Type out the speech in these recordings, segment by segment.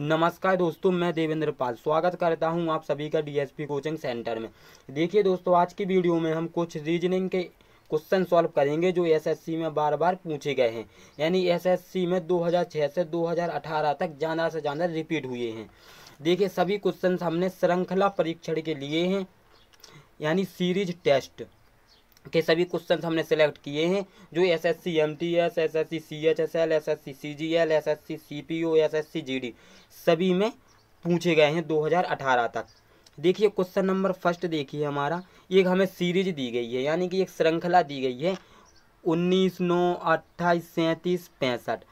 नमस्कार दोस्तों मैं देवेंद्र पाल स्वागत करता हूं आप सभी का डीएसपी कोचिंग सेंटर में देखिए दोस्तों आज की वीडियो में हम कुछ रीजनिंग के क्वेश्चन सॉल्व करेंगे जो एसएससी में बार बार पूछे गए हैं यानी एसएससी में 2006 से 2018 तक ज़्यादा से ज़्यादा रिपीट हुए हैं देखिए सभी क्वेश्चन हमने श्रृंखला परीक्षण के लिए हैं यानी सीरीज टेस्ट के सभी क्वेश्चन हमने सेलेक्ट किए हैं जो S S C M T S S S C C H S L S S C C G L S S C C P O S S C G D सभी में पूछे गए हैं 2018 तक देखिए क्वेश्चन नंबर फर्स्ट देखिए हमारा एक हमें सीरीज दी गई है यानी कि एक श्रृंखला दी गई है उन्नीस नौ अट्ठाईस सैंतीस पैंसठ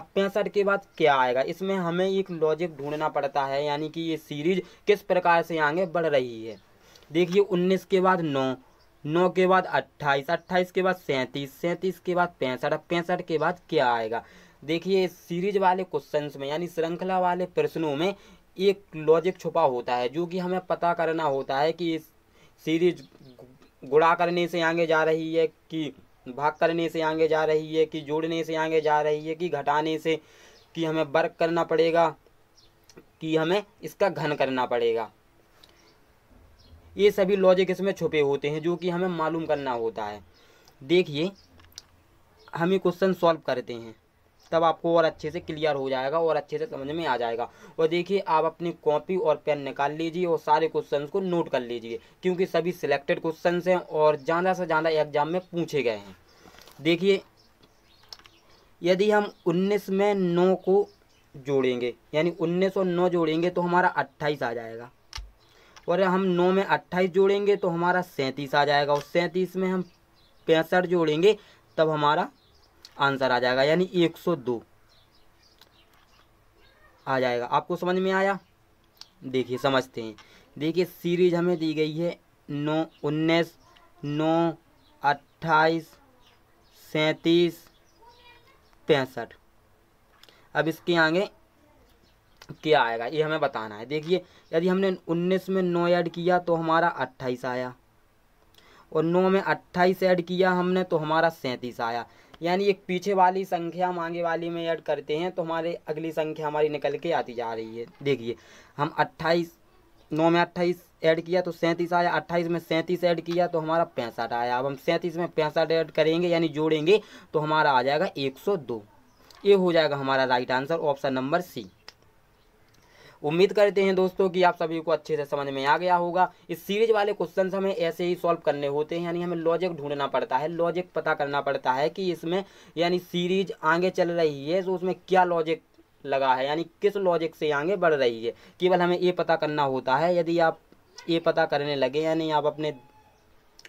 अब पैंसठ के बाद क्या आएगा इसमें हमें एक लॉजिक ढूंढना पड़ता है यानी कि ये सीरीज किस प्रकार से आगे बढ़ रही है देखिए उन्नीस के बाद नौ नौ के बाद अट्ठाईस अट्ठाईस के बाद सैंतीस सैंतीस के बाद पैंसठ पैंसठ के बाद क्या आएगा देखिए सीरीज वाले क्वेश्चन में यानी श्रृंखला वाले प्रश्नों में एक लॉजिक छुपा होता है जो कि हमें पता करना होता है कि सीरीज गुड़ा करने से आगे जा रही है कि भाग करने से आगे जा रही है कि जोड़ने से आगे जा रही है कि घटाने से कि हमें वर्क करना पड़ेगा कि हमें इसका घन करना पड़ेगा ये सभी लॉजिक इसमें छुपे होते हैं जो कि हमें मालूम करना होता है देखिए हम ये क्वेश्चन सॉल्व करते हैं तब आपको और अच्छे से क्लियर हो जाएगा और अच्छे से समझ में आ जाएगा और देखिए आप अपनी कॉपी और पेन निकाल लीजिए और सारे क्वेश्चंस को नोट कर लीजिए क्योंकि सभी सिलेक्टेड क्वेश्चन हैं और ज़्यादा से ज़्यादा एग्जाम में पूछे गए हैं देखिए यदि हम उन्नीस में नौ को जोड़ेंगे यानी उन्नीस और नौ जोड़ेंगे तो हमारा अट्ठाईस आ जाएगा और हम नौ में अट्ठाईस जोड़ेंगे तो हमारा सैंतीस आ जाएगा और सैंतीस में हम पैंसठ जोड़ेंगे तब हमारा आंसर आ जाएगा यानी एक सौ दो आ जाएगा आपको समझ में आया देखिए समझते हैं देखिए सीरीज हमें दी गई है नौ उन्नीस नौ अट्ठाईस सैंतीस पैंसठ अब इसके आगे क्या आएगा ये हमें बताना है देखिए यदि हमने उन्नीस में नौ ऐड किया तो हमारा अट्ठाईस आया और नौ में अट्ठाईस ऐड किया हमने तो हमारा सैंतीस आया यानी एक पीछे वाली संख्या हम आगे वाली में ऐड करते हैं तो हमारे अगली संख्या हमारी निकल के आती जा रही है देखिए हम अट्ठाईस नौ में अट्ठाईस ऐड किया तो सैंतीस आया अट्ठाईस में सैंतीस ऐड किया तो हमारा पैंसठ आया अब हम सैंतीस में पैंसठ ऐड करेंगे यानी जोड़ेंगे तो हमारा आ जाएगा एक सौ दो ये हो जाएगा हमारा right answer option number C उम्मीद करते हैं दोस्तों कि आप सभी को अच्छे से समझ में आ गया होगा इस सीरीज वाले क्वेश्चन हमें ऐसे ही सॉल्व करने होते हैं यानी हमें लॉजिक ढूंढना पड़ता है लॉजिक पता करना पड़ता है कि इसमें यानी सीरीज आगे चल रही है तो उसमें क्या लॉजिक लगा है यानी किस लॉजिक से आगे बढ़ रही है केवल हमें ये पता करना होता है यदि आप ये पता करने लगे यानी आप अपने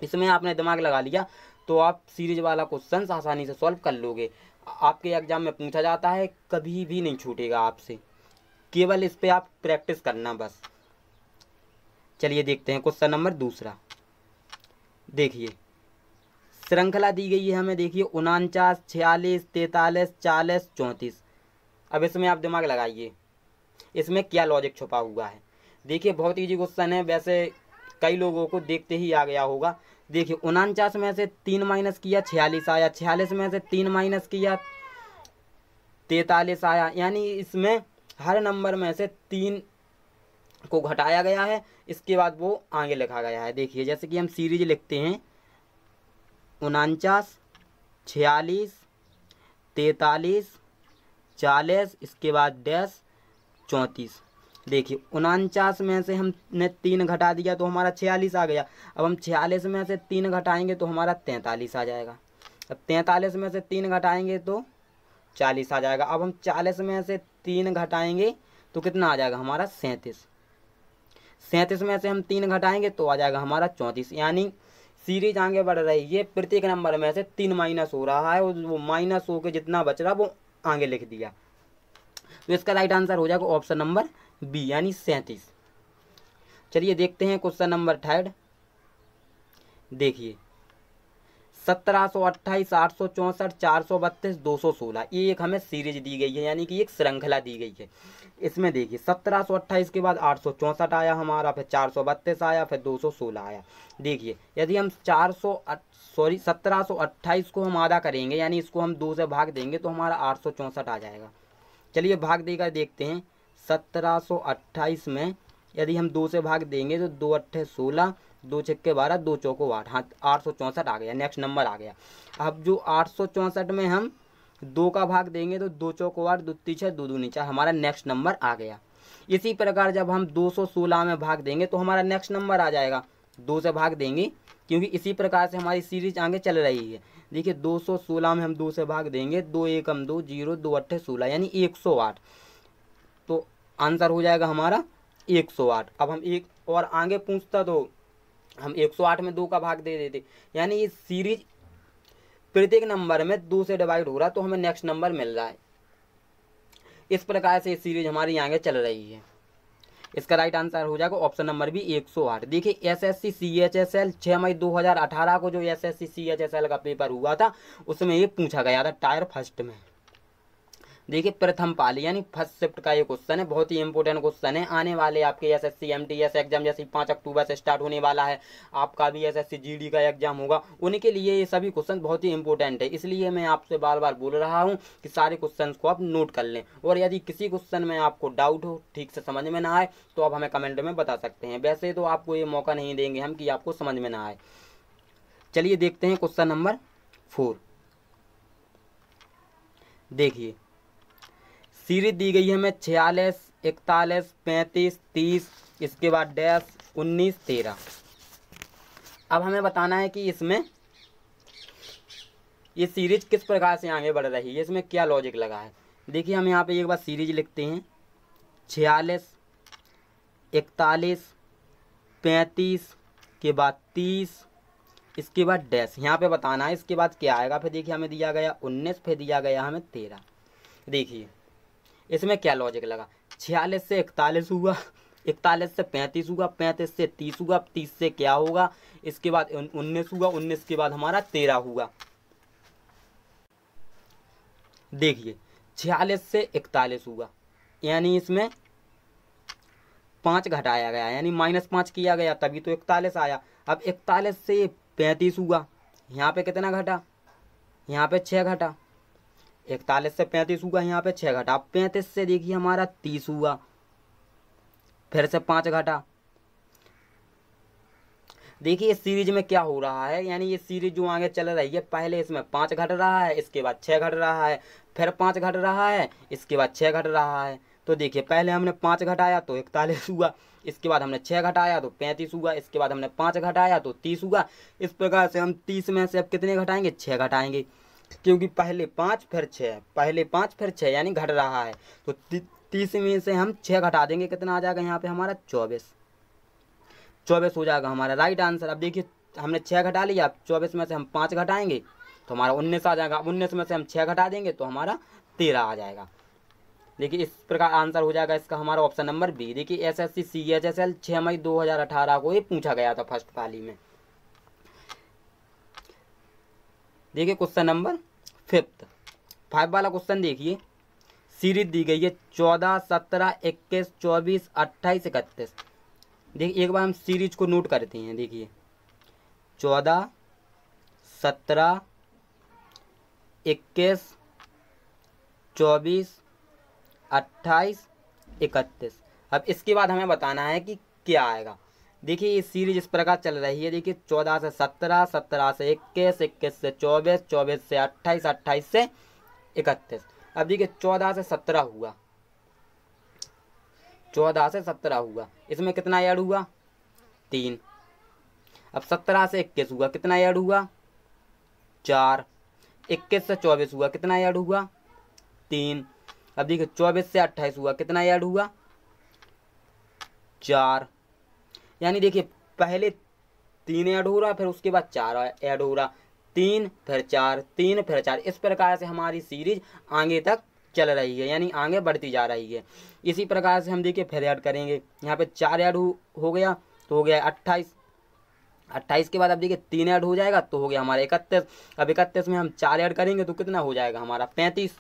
इसमें आपने दिमाग लगा लिया तो आप सीरीज वाला क्वेश्चन आसानी से सॉल्व कर लोगे आपके एग्ज़ाम में पूछा जाता है कभी भी नहीं छूटेगा आपसे केवल इस पर आप प्रैक्टिस करना बस चलिए देखते हैं क्वेश्चन नंबर दूसरा देखिए श्रृंखला दी गई है हमें देखिए उनचास छियालीस तैतालीस चालीस चौंतीस अब इसमें आप दिमाग लगाइए इसमें क्या लॉजिक छुपा हुआ है देखिए बहुत ईजी क्वेश्चन है वैसे कई लोगों को देखते ही आ गया होगा देखिए उनचास में से तीन माइनस किया छियालीस आया छियालीस में से तीन माइनस किया तैतालीस आया यानी इसमें हर नंबर में से तीन को घटाया गया है इसके बाद वो आगे लिखा गया है देखिए जैसे कि हम सीरीज लिखते हैं उनचास छियालीस तैतालीस चालीस इसके बाद डैश चौंतीस देखिए उनचास में से हमने तीन घटा दिया तो हमारा छियालीस आ गया अब हम छियालीस में से तीन घटाएंगे तो हमारा तैंतालीस आ जाएगा अब तैंतालीस में से तीन घटाएंगे तो चालीस आ जाएगा अब हम चालीस में से तीन घटाएंगे तो कितना आ जाएगा हमारा सैंतीस सैंतीस में से हम तीन घटाएंगे तो आ जाएगा हमारा चौंतीस यानी सीरीज आगे बढ़ रही है प्रत्येक नंबर में से तीन माइनस हो रहा है और वो माइनस होकर जितना बच रहा वो आगे लिख दिया तो इसका राइट आंसर हो जाएगा ऑप्शन नंबर बी यानी सैंतीस चलिए देखते हैं क्वेश्चन नंबर थर्ड देखिए सत्रह सौ अट्ठाईस आठ सौ चौंसठ चार सौ बत्तीस दो सौ सोलह ये एक हमें सीरीज दी गई है यानी कि एक श्रृंखला दी गई है इसमें देखिए सत्रह सौ अट्ठाईस के बाद आठ सौ चौंसठ आया हमारा फिर चार सौ बत्तीस आया फिर दो सौ सोलह आया देखिए यदि हम चार सौ सॉरी सत्रह सौ अट्ठाईस को हम आधा करेंगे यानी इसको हम दो से भाग देंगे तो हमारा आठ सौ चौंसठ आ जाएगा चलिए भाग देकर देखते हैं सत्रह सौ अट्ठाईस में यदि हम दो से भाग देंगे तो दो अट्ठे सोलह दो छक्के बारह दो चौको आठ हाँ आठ सौ चौंसठ आ गया नेक्स्ट नंबर आ गया अब जो आठ सौ चौंसठ में हम दो का भाग देंगे तो दो चौको आठ दो तीछा दो दो नीचा हमारा नेक्स्ट नंबर आ गया इसी प्रकार जब हम दो सौ सोलह में भाग देंगे तो हमारा नेक्स्ट नंबर आ जाएगा दो से भाग देंगे क्योंकि इसी प्रकार से हमारी सीरीज आगे चल रही है देखिए 216 में हम दो से भाग देंगे दो एक हम दो जीरो दो अट्ठे सोलह यानी 108 तो आंसर हो जाएगा हमारा 108 अब हम एक और आगे पूछता तो हम 108 में दो का भाग दे देते यानी ये सीरीज प्रत्येक नंबर में दो से डिवाइड हो रहा तो हमें नेक्स्ट नंबर मिल रहा है इस प्रकार से सीरीज हमारी आगे चल रही है इसका राइट आंसर हो जाएगा ऑप्शन नंबर भी एक सौ आठ देखिए S S C C H S L छः मई दो हज़ार अठारह को जो S S C C H S L का पेपर हुआ था उसमें ये पूछा गया था टायर फर्स्ट में देखिए प्रथम पाल यानी फर्स्ट शिफ्ट का ये क्वेश्चन है बहुत ही इंपॉर्टेंट क्वेश्चन है आने वाले आपके S S C M T S exam जैसे पाँच अक्टूबर से स्टार्ट होने वाला है आपका भी S S C G D का एग्जाम होगा उनके लिए ये सभी क्वेश्चन बहुत ही इंपॉर्टेंट है इसलिए मैं आपसे बार बार बोल रहा हूँ कि सारे क्वेश्चन को आप नोट कर लें और यदि किसी क्वेश्चन में आपको डाउट हो ठीक से समझ में ना आए तो आप हमें कमेंट में बता सकते हैं वैसे तो आपको ये मौका नहीं देंगे हम कि आपको समझ में ना आए चलिए देखते हैं क्वेश्चन नंबर फोर देखिए सीरीज दी गई है हमें छियालीस इकतालीस पैंतीस तीस इसके बाद डैश उन्नीस तेरह अब हमें बताना है कि इसमें ये सीरीज किस प्रकार से आगे बढ़ रही है इसमें क्या लॉजिक लगा है देखिए हम यहाँ पे एक बार सीरीज लिखते हैं छियालीस इकतालीस पैंतीस के बाद तीस इसके बाद डैश यहाँ पे बताना है इसके बाद क्या आएगा फिर देखिए हमें दिया गया उन्नीस फिर दिया गया हमें तेरह देखिए इसमें क्या लॉजिक लगा छियालीस से इकतालीस हुआ इकतालीस से पैंतीस हुआ पैंतीस से तीस हुआ तीस से क्या होगा इसके बाद उन्नीस हुआ उन्नीस के बाद हमारा तेरह हुआ देखिए छियालीस से इकतालीस हुआ यानी इसमें पाँच घटाया गया यानी माइनस पाँच किया गया तभी तो इकतालीस आया अब इकतालीस से पैंतीस हुआ यहाँ पे कितना घटा यहाँ पे छः घटा इकतालीस से पैंतीस हुआ यहाँ पे छः घटा पैंतीस से देखिए हमारा तीस हुआ फिर से पाँच घटा देखिए इस सीरीज में क्या हो रहा है यानी ये सीरीज जो आगे चल रही है पहले इसमें पाँच घट रहा है इसके बाद छः घट रहा है फिर पाँच घट रहा है इसके बाद छः घट रहा है तो देखिए पहले हमने पाँच घटाया तो इकतालीस हुआ इसके बाद हमने छः घटाया तो पैंतीस हुआ इसके बाद हमने पाँच घटाया तो तीस हुआ इस प्रकार से हम तीस में से अब कितने घटाएंगे छः घटाएंगे क्योंकि पहले पाँच फिर छः पहले पाँच फिर छः यानी घट रहा है तो ती, तीस में से हम छः घटा देंगे कितना आ जाएगा यहाँ पे हमारा चौबीस चौबीस हो जाएगा हमारा राइट आंसर अब देखिए हमने छः घटा लिया अब चौबीस में से हम पाँच घटाएंगे तो हमारा उन्नीस आ जाएगा उन्नीस में से हम छः घटा देंगे तो हमारा तेरह आ जाएगा देखिए इस प्रकार आंसर हो जाएगा इसका हमारा ऑप्शन नंबर बी देखिए S S C C H S L छः मई दो हज़ार अठारह को ये पूछा गया था फर्स्ट पाली में देखिए क्वेश्चन नंबर फिफ्थ फाइव वाला क्वेश्चन देखिए सीरीज दी गई है चौदह सत्रह इक्कीस चौबीस अट्ठाईस इकतीस देखिए एक बार हम सीरीज को नोट करते हैं देखिए चौदह सत्रह इक्कीस चौबीस अट्ठाईस इकतीस अब इसके बाद हमें बताना है कि क्या आएगा देखिए ये सीरीज इस प्रकार चल रही है देखिए चौदह से सत्रह सत्रह से इक्कीस इक्कीस से चौबीस चौबीस से अट्ठाईस अट्ठाईस से इकतीस अब देखिए चौदह से सत्रह हुआ चौदह से सत्रह हुआ इसमें कितना ऐड हुआ तीन अब सत्रह से इक्कीस हुआ कितना ऐड हुआ चार इक्कीस से चौबीस हुआ कितना ऐड हुआ तीन अब देखिए चौबीस से अट्ठाईस हुआ कितना ऐड हुआ चार यानी देखिए पहले तीन ऐड हो रहा फिर उसके बाद चार ऐड हो रहा तीन फिर चार तीन फिर चार इस प्रकार से हमारी सीरीज आगे तक चल रही है यानी आगे बढ़ती जा रही है इसी प्रकार से हम देखिए फिर ऐड करेंगे यहाँ पे चार ऐड हो, गया तो हो गया अट्ठाईस अट्ठाईस के बाद अब देखिए तीन ऐड हो जाएगा तो हो गया हमारा इकतीस अब इकतीस में हम चार ऐड करेंगे तो कितना हो जाएगा हमारा पैंतीस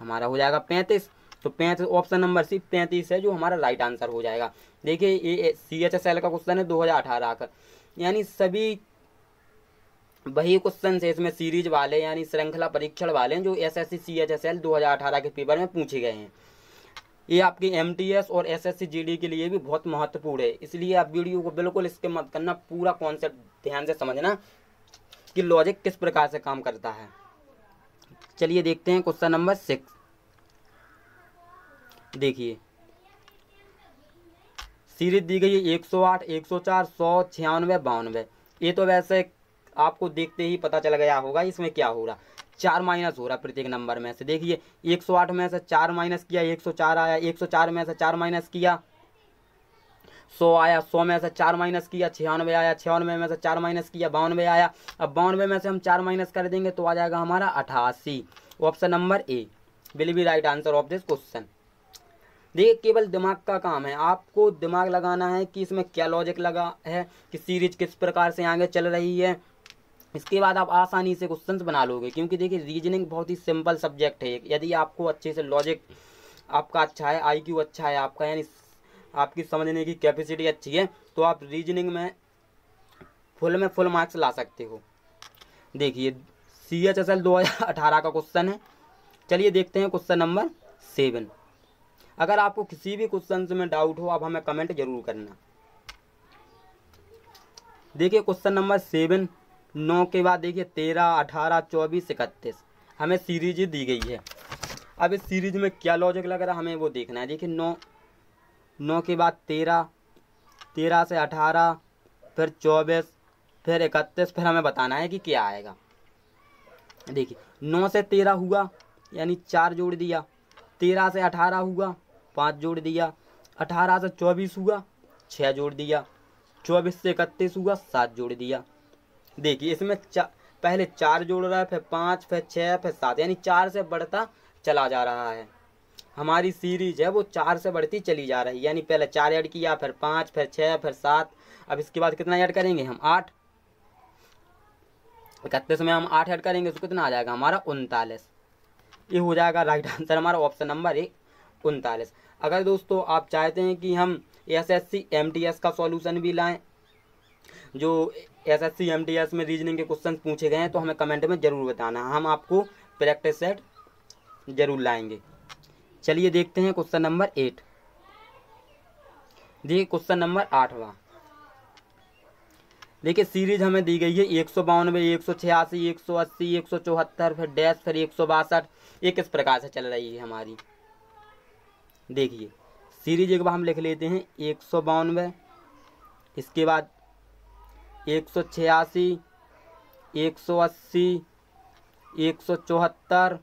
हमारा हो जाएगा पैंतीस तो पैंतीस ऑप्शन नंबर सी पैंतीस है जो हमारा राइट आंसर हो जाएगा देखिए ये सी एच एस एल का क्वेश्चन है दो हज़ार अठारह का यानी सभी वही क्वेश्चन है इसमें सीरीज वाले यानी श्रृंखला परीक्षण वाले जो S S C C H S L दो हज़ार अठारह के पेपर में पूछे गए हैं ये आपके एम टी एस और S S C G D के लिए भी बहुत महत्वपूर्ण है इसलिए आप वीडियो को बिल्कुल इसके मत करना पूरा कॉन्सेप्ट ध्यान से समझना कि लॉजिक किस प्रकार से काम करता है चलिए देखते हैं क्वेश्चन नंबर सिक्स देखिए सीरीज दी गई है एक सौ आठ एक सौ चार सौ छियानवे बानवे ये तो वैसे आपको देखते ही पता चल गया होगा इसमें क्या हो रहा चार माइनस हो रहा प्रत्येक नंबर में से देखिए एक सौ आठ में से चार माइनस किया एक सौ चार आया एक सौ चार में से चार माइनस किया सौ आया सौ में से चार माइनस किया छियानवे आया छियानवे में से चार माइनस किया बानवे आया अब बानवे में से हम चार माइनस कर देंगे तो आ जाएगा हमारा अठासी option number A will be right answer of this question देखिए केवल दिमाग का काम है आपको दिमाग लगाना है कि इसमें क्या लॉजिक लगा है कि सीरीज किस प्रकार से आगे चल रही है इसके बाद आप आसानी से क्वेश्चन बना लोगे क्योंकि देखिए रीजनिंग बहुत ही सिंपल सब्जेक्ट है यदि आपको अच्छे से लॉजिक आपका अच्छा है आई अच्छा है आपका यानी आपकी समझने की कैपेसिटी अच्छी है तो आप रीजनिंग में फुल में फुल मार्क्स ला सकते हो देखिए सी एच एस एल दो हज़ार अठारह का क्वेश्चन है चलिए देखते हैं क्वेश्चन नंबर सेवन अगर आपको किसी भी क्वेश्चन में डाउट हो आप हमें कमेंट जरूर करना देखिए क्वेश्चन नंबर सेवन नौ के बाद देखिए तेरह अठारह चौबीस इकतीस हमें सीरीज दी गई है अब इस सीरीज में क्या लॉजिक लग रहा है हमें वो देखना है देखिए नौ नौ के बाद तेरह तेरह से अठारह फिर चौबीस फिर इकतीस फिर हमें बताना है कि क्या आएगा देखिए नौ से तेरह हुआ यानी चार जोड़ दिया तेरह से अठारह हुआ पाँच जोड़ दिया अठारह से चौबीस हुआ छः जोड़ दिया चौबीस से इकतीस हुआ सात जोड़ दिया देखिए इसमें चा, पहले चार जोड़ रहा है फिर पाँच फिर छः फिर सात यानी चार से बढ़ता चला जा रहा है हमारी सीरीज है वो चार से बढ़ती चली जा रही है यानी पहले चार ऐड किया फिर पाँच फिर छः फिर सात अब इसके बाद कितना ऐड करेंगे हम आठ इकतीस में हम आठ ऐड करेंगे तो कितना आ जाएगा हमारा उनतालीस ये हो जाएगा राइट आंसर हमारा ऑप्शन नंबर एक उनतालीस अगर दोस्तों आप चाहते हैं कि हम S S C M T S का सॉल्यूशन भी लाएं जो S S C M T S में रीजनिंग के क्वेश्चन पूछे गए हैं तो हमें कमेंट में ज़रूर बताना हम आपको प्रैक्टिस सेट जरूर लाएंगे चलिए देखते हैं क्वेश्चन नंबर एट देखिए क्वेश्चन नंबर आठवा देखिए सीरीज हमें दी गई है एक सौ बानवे एक सौ छियासी एक सौ अस्सी एक सौ चौहत्तर फिर डैश फिर एक सौ बासठ ये किस प्रकार से चल रही है हमारी देखिए सीरीज एक बार हम लिख लेते हैं एक सौ बानवे इसके बाद एक सौ छियासी एक सौ अस्सी एक सौ चौहत्तर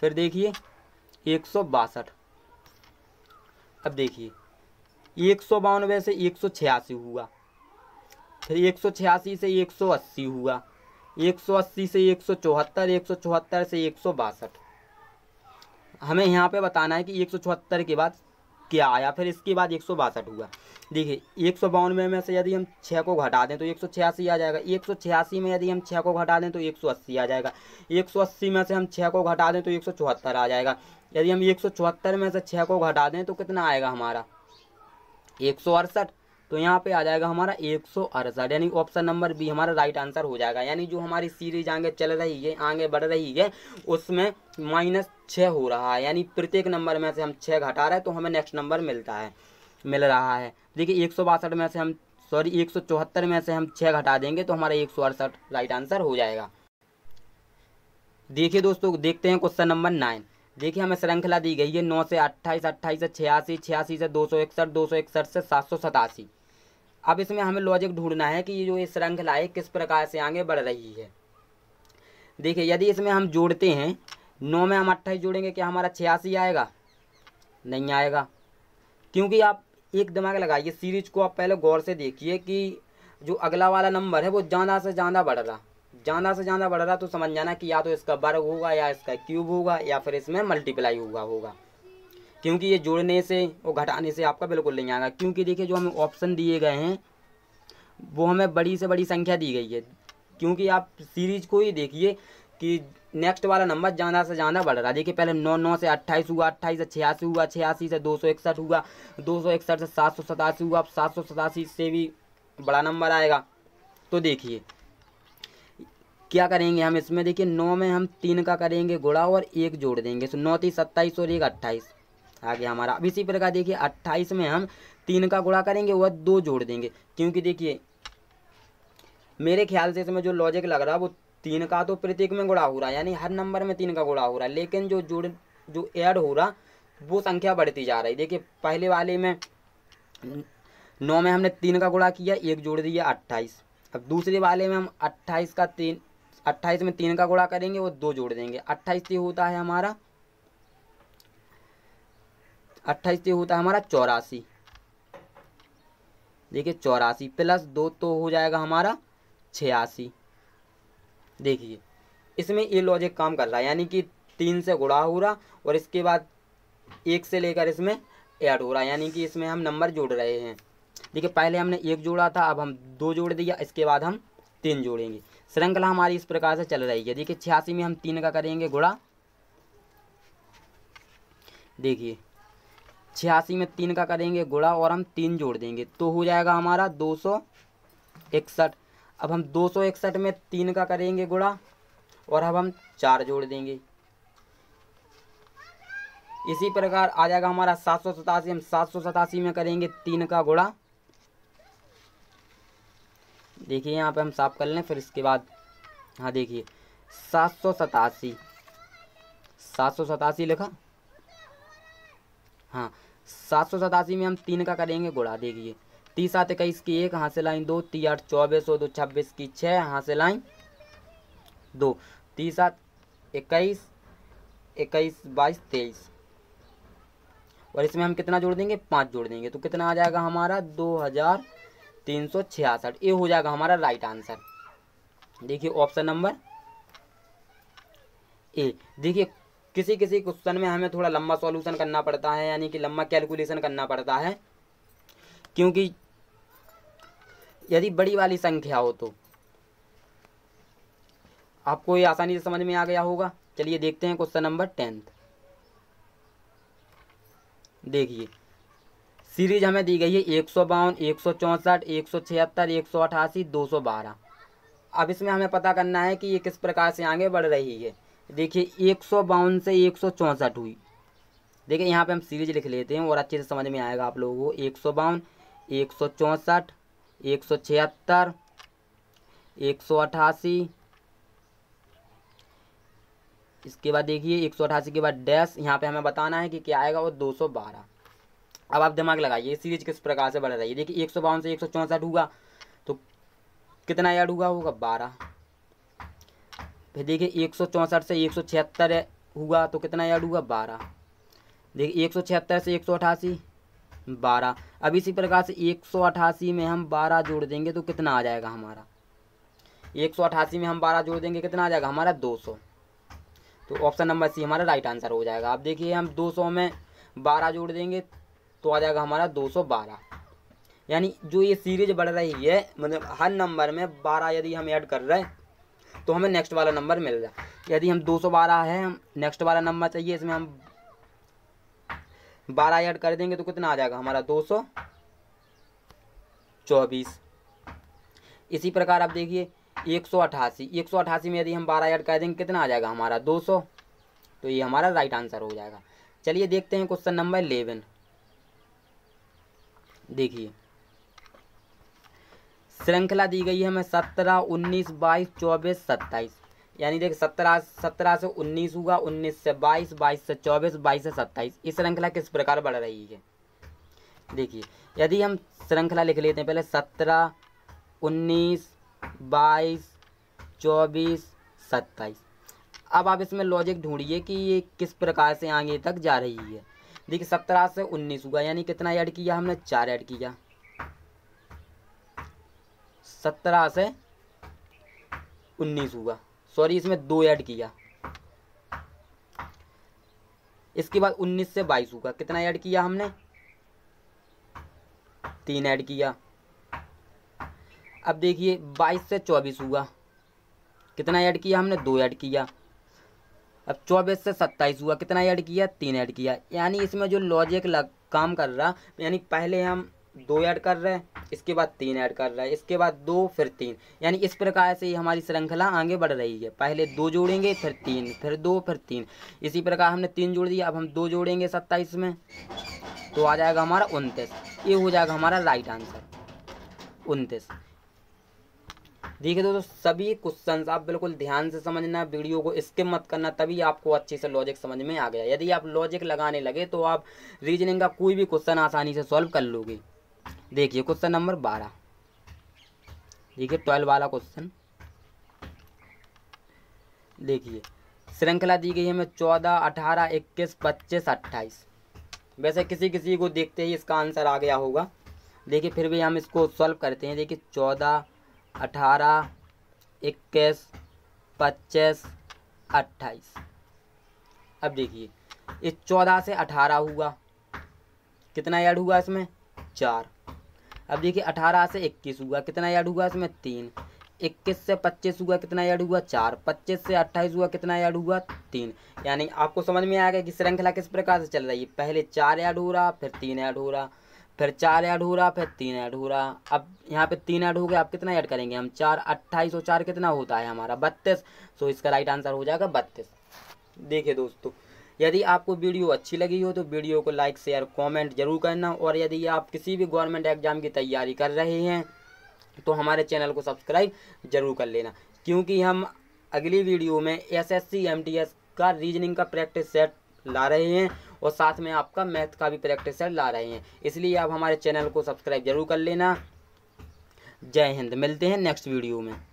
फिर देखिए एक सौ बासठ अब देखिए एक सौ बानवे से एक सौ छियासी हुआ फिर एक सौ छियासी से एक सौ अस्सी हुआ एक सौ अस्सी से एक सौ चौहत्तर एक सौ चौहत्तर से एक सौ बासठ हमें यहाँ पे बताना है कि एक के बाद क्या आया फिर इसके बाद एक हुआ देखिए एक में से यदि हम छः को घटा दें तो एक आ जाएगा एक में यदि हम छः को घटा दें तो एक आ जाएगा एक में से हम छः को घटा दें तो एक आ जाएगा यदि हम एक में से छः को घटा दें तो कितना आएगा हमारा एक तो यहाँ पे आ जाएगा हमारा एक सौ अड़सठ यानी ऑप्शन नंबर बी हमारा राइट आंसर हो जाएगा यानी जो हमारी सीरीज आगे चल रही है आगे बढ़ रही है उसमें माइनस छः हो रहा है यानी प्रत्येक नंबर में से हम छः घटा रहे हैं तो हमें नेक्स्ट नंबर मिलता है मिल रहा है देखिए एक में से हम सॉरी एक में से हम छः घटा देंगे तो हमारा एक राइट आंसर हो जाएगा देखिए दोस्तों देखते हैं क्वेश्चन नंबर नाइन देखिए हमें श्रृंखला दी गई है नौ से अट्ठाईस अट्ठाईस से छियासी छियासी से दो सौ इकसठ दो सौ इकसठ से सात सौ सतासी अब इसमें हमें लॉजिक ढूंढना है कि ये जो ये श्रृंखला है किस प्रकार से आगे बढ़ रही है देखिए यदि इसमें हम जोड़ते हैं नौ में हम अट्ठाईस जोड़ेंगे क्या हमारा छियासी आएगा नहीं आएगा क्योंकि आप एक दिमाग लगाइए सीरीज को आप पहले गौर से देखिए कि जो अगला वाला नंबर है वो ज़्यादा से ज़्यादा बढ़ रहा ज़्यादा से ज़्यादा बढ़ रहा तो समझ जाना कि या तो इसका वर्ग होगा या इसका क्यूब होगा या फिर इसमें मल्टीप्लाई हुआ होगा क्योंकि ये जोड़ने से और घटाने से आपका बिल्कुल नहीं आएगा क्योंकि देखिए जो हमें ऑप्शन दिए गए हैं वो हमें बड़ी से बड़ी संख्या दी गई है क्योंकि आप सीरीज को ही देखिए कि नेक्स्ट वाला नंबर ज़्यादा से ज़्यादा बढ़ रहा है देखिए पहले नौ नौ से अट्ठाईस हुआ अट्ठाईस से छियासी हुआ छियासी से दो सौ इकसठ हुआ दो सौ इकसठ से सात सौ सतासी हुआ अब सात सौ सतासी से भी बड़ा नंबर आएगा तो देखिए क्या करेंगे हम इसमें देखिए नौ में हम तीन का करेंगे गुड़ा और एक जोड़ देंगे सो तो नौ तीस सत्ताईस और एक अट्ठाईस आ गया हमारा अब इसी प्रकार देखिए अट्ठाईस में हम तीन का गुड़ा करेंगे और दो जोड़ देंगे क्योंकि देखिए मेरे ख्याल से इसमें जो लॉजिक लग रहा है वो तीन का तो प्रत्येक में गुणा हो रहा है यानी हर नंबर में तीन का गुणा हो रहा है लेकिन जो जुड़ जो ऐड हो रहा वो संख्या बढ़ती जा रही है देखिए पहले वाले में नौ में हमने तीन का गुणा किया एक जोड़ दिया अट्ठाईस अब दूसरे वाले में हम अट्ठाईस का तीन अट्ठाईस में तीन का गुणा करेंगे वो दो जोड़ देंगे अट्ठाईस से होता है हमारा अट्ठाईस से होता है हमारा चौरासी देखिए चौरासी प्लस दो तो हो जाएगा हमारा छियासी देखिए इसमें ये लॉजिक काम कर रहा है यानी कि तीन से गुड़ा हो रहा और इसके बाद एक से लेकर इसमें ऐड हो रहा है यानी कि इसमें हम नंबर जोड़ रहे हैं देखिए पहले हमने एक जोड़ा था अब हम दो जोड़ दिया इसके बाद हम तीन जोड़ेंगे श्रृंखला हमारी इस प्रकार से चल रही है देखिए छियासी में हम तीन का करेंगे गुड़ा देखिए छियासी में तीन का करेंगे गुड़ा और हम तीन जोड़ देंगे तो हो जाएगा हमारा दो सौ इकसठ अब हम दो सौ इकसठ में तीन का करेंगे गुड़ा और अब हम चार जोड़ देंगे इसी प्रकार आ जाएगा हमारा सात सौ सतासी हम सात सौ सतासी में करेंगे तीन का गुड़ा देखिए यहाँ पे हम साफ कर लें फिर इसके बाद हाँ देखिए सात सौ सतासी सात सौ सतासी लिखा हाँ सात सौ सतासी में हम तीन का करेंगे गुड़ा देखिए तीस सात इक्कीस की एक हाथ से लाइन दो ती आठ चौबीस और दो छब्बीस की छः हाथ से लाइन दो तीस सात इक्कीस इक्कीस बाईस तेईस और इसमें हम कितना जोड़ देंगे पाँच जोड़ देंगे तो कितना आ जाएगा हमारा दो हज़ार तीन सौ छियासठ ये हो जाएगा हमारा राइट आंसर देखिए ऑप्शन नंबर ए देखिए किसी किसी क्वेश्चन में हमें थोड़ा लंबा सॉल्यूशन करना पड़ता है यानी कि लंबा कैलकुलेशन करना पड़ता है क्योंकि यदि बड़ी वाली संख्या हो तो आपको ये आसानी से समझ में आ गया होगा चलिए देखते हैं क्वेश्चन नंबर टेंथ देखिए सीरीज हमें दी गई है एक सौ बावन एक सौ चौंसठ एक सौ छिहत्तर एक सौ अठासी दो सौ बारह अब इसमें हमें पता करना है कि ये किस प्रकार से आगे बढ़ रही है देखिए एक सौ बावन से एक सौ चौंसठ हुई देखिए यहाँ पे हम सीरीज लिख लेते हैं और अच्छे से समझ में आएगा आप लोगों को एक सौ बावन एक सौ चौंसठ एक सौ छिहत्तर एक सौ अट्ठासी इसके बाद देखिए एक सौ अठासी के बाद डैश यहाँ पे हमें बताना है कि क्या आएगा वो दो सौ बारह अब आप दिमाग लगाइए सीरीज किस प्रकार से बढ़ रही है देखिए एक सौ बावन से एक सौ चौंसठ हुआ तो कितना ऐड हुआ होगा बारह फिर देखिए एक सौ चौंसठ से एक सौ छिहत्तर हुआ तो कितना ऐड हुआ बारह देखिए एक सौ छिहत्तर से एक सौ अठासी बारह अब इसी प्रकार से एक सौ अठासी में हम बारह जोड़ देंगे तो कितना आ जाएगा हमारा एक सौ अठासी में हम बारह जोड़ देंगे कितना आ जाएगा हमारा दो सौ तो ऑप्शन नंबर सी हमारा राइट आंसर हो जाएगा आप देखिए हम दो सौ में बारह जोड़ देंगे तो आ जाएगा हमारा दो सौ बारह यानी जो ये सीरीज बढ़ रही है मतलब हर नंबर में बारह यदि हम ऐड कर रहे हैं तो हमें नेक्स्ट वाला नंबर मिल रहा है यदि हम दो सौ बारह है हम नेक्स्ट वाला नंबर चाहिए इसमें हम बारह ऐड कर देंगे तो कितना आ जाएगा हमारा दो सौ चौबीस इसी प्रकार आप देखिए एक सौ अट्ठासी एक सौ अठासी में यदि हम बारह ऐड कर देंगे कितना आ जाएगा हमारा दो सौ तो ये हमारा राइट आंसर हो जाएगा चलिए देखते हैं क्वेश्चन नंबर इलेवन देखिए श्रृंखला दी गई है हमें सत्रह उन्नीस बाईस चौबीस सत्ताईस यानी देख सत्रह सत्रह से उन्नीस हुआ उन्नीस से बाईस बाईस से चौबीस बाईस से सत्ताईस इस श्रृंखला किस प्रकार बढ़ रही है देखिए यदि हम श्रृंखला लिख लेते हैं पहले सत्रह उन्नीस बाईस चौबीस सत्ताईस अब आप इसमें लॉजिक ढूंढिए कि ये किस प्रकार से आगे तक जा रही है देखिए सत्रह से उन्नीस हुआ यानी कितना ऐड किया हमने चार ऐड किया सत्रह से उन्नीस हुआ सॉरी इसमें दो ऐड किया इसके बाद 19 से 22 होगा कितना ऐड किया हमने तीन ऐड किया अब देखिए 22 से 24 हुआ कितना ऐड किया हमने दो ऐड किया अब 24 से 27 हुआ कितना ऐड किया तीन ऐड किया यानी इसमें जो लॉजिक लग काम कर रहा यानी पहले हम दो ऐड कर रहे हैं इसके बाद तीन ऐड कर रहा है इसके बाद दो फिर तीन यानी इस प्रकार से हमारी श्रृंखला आगे बढ़ रही है पहले दो जोड़ेंगे फिर तीन फिर दो फिर तीन इसी प्रकार हमने तीन जोड़ दिया अब हम दो जोड़ेंगे सत्ताईस में तो आ जाएगा हमारा उनतीस ये हो जाएगा हमारा राइट आंसर उनतीस देखिए दोस्तों सभी क्वेश्चन आप बिल्कुल ध्यान से समझना वीडियो को स्किप मत करना तभी आपको अच्छे से लॉजिक समझ में आ गया यदि आप लॉजिक लगाने लगे तो आप रीजनिंग का कोई भी क्वेश्चन आसानी से सॉल्व कर लोगे देखिए क्वेश्चन नंबर बारह देखिए ट्वेल्व वाला क्वेश्चन देखिए श्रृंखला दी गई है हमें चौदह अठारह इक्कीस पच्चीस अट्ठाईस वैसे किसी किसी को देखते ही इसका आंसर आ गया होगा देखिए फिर भी हम इसको सॉल्व करते हैं देखिए चौदह अठारह इक्कीस पच्चीस अट्ठाईस अब देखिए ये चौदह से अठारह हुआ कितना ऐड हुआ इसमें चार अब देखिए अठारह से इक्कीस हुआ कितना ऐड हुआ इसमें तीन इक्कीस से पच्चीस हुआ कितना ऐड हुआ चार पच्चीस से अट्ठाईस हुआ कितना ऐड हुआ तीन यानी आपको समझ में आएगा कि श्रृंखला किस प्रकार से चल रही है पहले चार ऐड हो रहा फिर तीन ऐड हो रहा फिर चार ऐड हो रहा फिर तीन ऐड हो रहा अब यहाँ पे तीन ऐड हो गया आप कितना ऐड करेंगे हम चार अट्ठाईस और चार कितना होता है हमारा बत्तीस सो तो इसका राइट आंसर हो जाएगा बत्तीस देखिए दोस्तों यदि आपको वीडियो अच्छी लगी हो तो वीडियो को लाइक शेयर कॉमेंट जरूर करना और यदि आप किसी भी गवर्नमेंट एग्जाम की तैयारी कर रहे हैं तो हमारे चैनल को सब्सक्राइब जरूर कर लेना क्योंकि हम अगली वीडियो में एस एस का रीजनिंग का प्रैक्टिस सेट ला रहे हैं और साथ में आपका मैथ का भी प्रैक्टिस सेट ला रहे हैं इसलिए आप हमारे चैनल को सब्सक्राइब जरूर कर लेना जय हिंद मिलते हैं नेक्स्ट वीडियो में